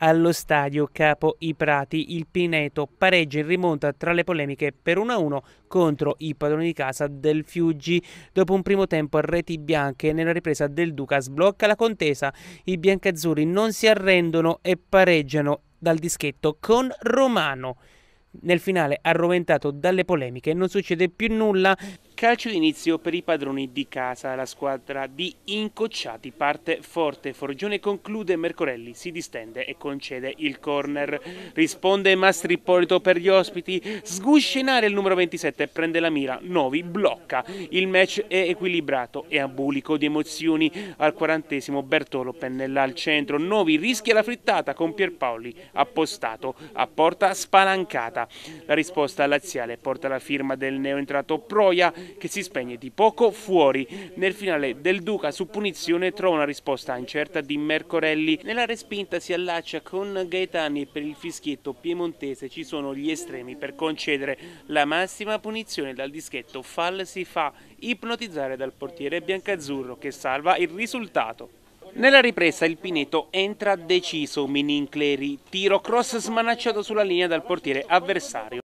Allo stadio Capo I Prati il Pineto pareggia in rimonta tra le polemiche per 1-1 contro i padroni di casa del Fiuggi. Dopo un primo tempo a reti bianche nella ripresa del Duca sblocca la contesa. I biancazzurri non si arrendono e pareggiano dal dischetto con Romano. Nel finale arroventato dalle polemiche non succede più nulla. Calcio d'inizio per i padroni di casa. La squadra di Incocciati parte forte. Forgione conclude, Mercorelli si distende e concede il corner. Risponde Mastrippolito per gli ospiti. Sguscia in aria il numero 27, prende la mira. Novi blocca. Il match è equilibrato e abulico di emozioni. Al quarantesimo Bertolo pennella al centro. Novi rischia la frittata con Pierpaoli appostato a porta spalancata. La risposta laziale porta la firma del neoentrato Proia che si spegne di poco fuori. Nel finale del Duca su punizione trova una risposta incerta di Mercorelli. Nella respinta si allaccia con Gaetani e per il fischietto piemontese ci sono gli estremi per concedere la massima punizione dal dischetto Fall si fa ipnotizzare dal portiere biancazzurro che salva il risultato. Nella ripresa il Pineto entra deciso, Minincleri, tiro cross smanacciato sulla linea dal portiere avversario.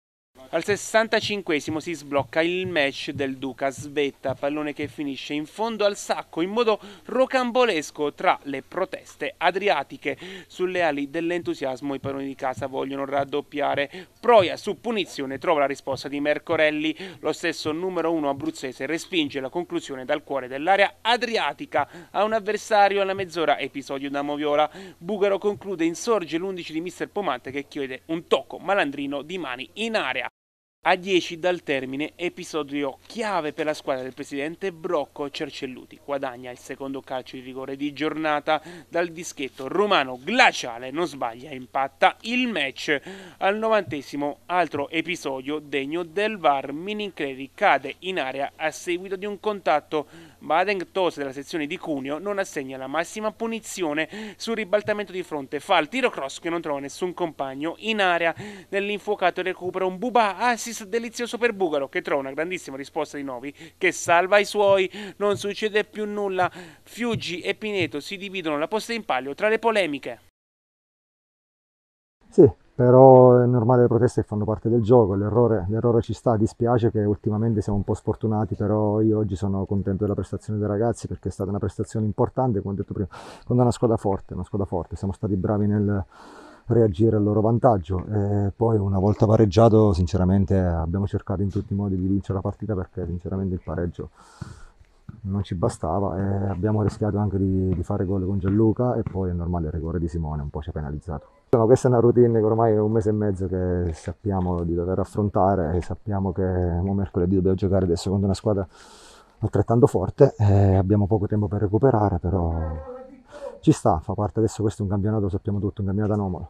Al 65 si sblocca il match del Duca Svetta, pallone che finisce in fondo al sacco in modo rocambolesco tra le proteste adriatiche. Sulle ali dell'entusiasmo i padroni di casa vogliono raddoppiare. Proia su punizione trova la risposta di Mercorelli, lo stesso numero 1 abruzzese respinge la conclusione dal cuore dell'area adriatica a un avversario alla mezz'ora episodio da Moviola. Bugaro conclude, insorge l'11 di Mister Pomante che chiede un tocco malandrino di mani in area. A 10 dal termine, episodio chiave per la squadra del presidente Brocco Cercelluti. Guadagna il secondo calcio di rigore di giornata dal dischetto romano glaciale, non sbaglia, impatta il match. Al novantesimo, altro episodio degno del VAR, Minincleri cade in area a seguito di un contatto Baden Tos della sezione di Cuneo non assegna la massima punizione sul ribaltamento di fronte. Fa il tiro cross che non trova nessun compagno in area. Nell'infuocato recupera un Buba assist delizioso per Bugaro che trova una grandissima risposta di Novi che salva i suoi. Non succede più nulla. Fiuggi e Pineto si dividono la posta in palio tra le polemiche. Sì, però è normale le proteste fanno parte del gioco, l'errore, ci sta, dispiace che ultimamente siamo un po' sfortunati, però io oggi sono contento della prestazione dei ragazzi perché è stata una prestazione importante, come ho detto prima, con una squadra forte, una squadra forte, siamo stati bravi nel reagire al loro vantaggio e poi una volta pareggiato sinceramente abbiamo cercato in tutti i modi di vincere la partita perché sinceramente il pareggio non ci bastava e abbiamo rischiato anche di, di fare gol con Gianluca e poi è normale il rigore di Simone un po' ci ha penalizzato. No, diciamo, questa è una routine che ormai è un mese e mezzo che sappiamo di dover affrontare, sappiamo che mercoledì dobbiamo giocare adesso contro una squadra altrettanto forte, eh, abbiamo poco tempo per recuperare, però ci sta, fa parte adesso, questo è un campionato, lo sappiamo tutto, un campionato anomalo.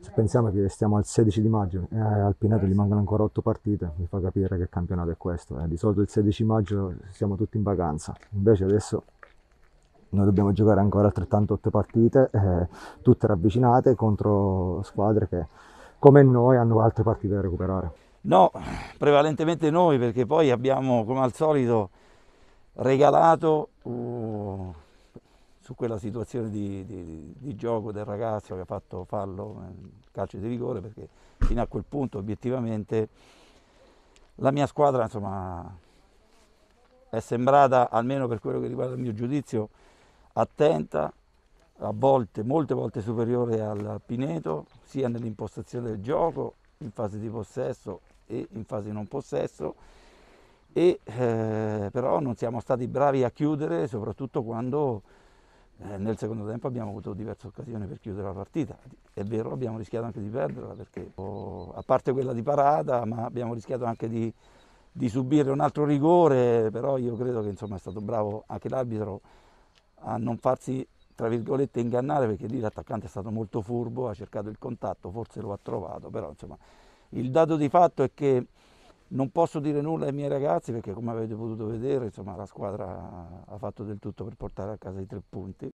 Se pensiamo che stiamo al 16 di maggio e eh, al Pineto gli mancano ancora 8 partite, mi fa capire che campionato è questo. Eh. Di solito il 16 maggio siamo tutti in vacanza, invece adesso noi dobbiamo giocare ancora altrettanto otto partite, eh, tutte ravvicinate contro squadre che come noi hanno altre partite da recuperare. No, prevalentemente noi perché poi abbiamo come al solito regalato uh, su quella situazione di, di, di, gioco del ragazzo che ha fatto fallo, nel calcio di rigore perché fino a quel punto obiettivamente la mia squadra insomma, è sembrata, almeno per quello che riguarda il mio giudizio, attenta, a volte, molte volte superiore al Pineto, sia nell'impostazione del gioco, in fase di possesso e in fase di non possesso, e, eh, però non siamo stati bravi a chiudere, soprattutto quando eh, nel secondo tempo abbiamo avuto diverse occasioni per chiudere la partita. È vero, abbiamo rischiato anche di perderla, perché oh, a parte quella di parata, ma abbiamo rischiato anche di, di subire un altro rigore, però io credo che insomma, è stato bravo anche l'arbitro a non farsi tra virgolette ingannare perché lì l'attaccante è stato molto furbo, ha cercato il contatto, forse lo ha trovato, però insomma il dato di fatto è che non posso dire nulla ai miei ragazzi perché come avete potuto vedere insomma, la squadra ha fatto del tutto per portare a casa i tre punti.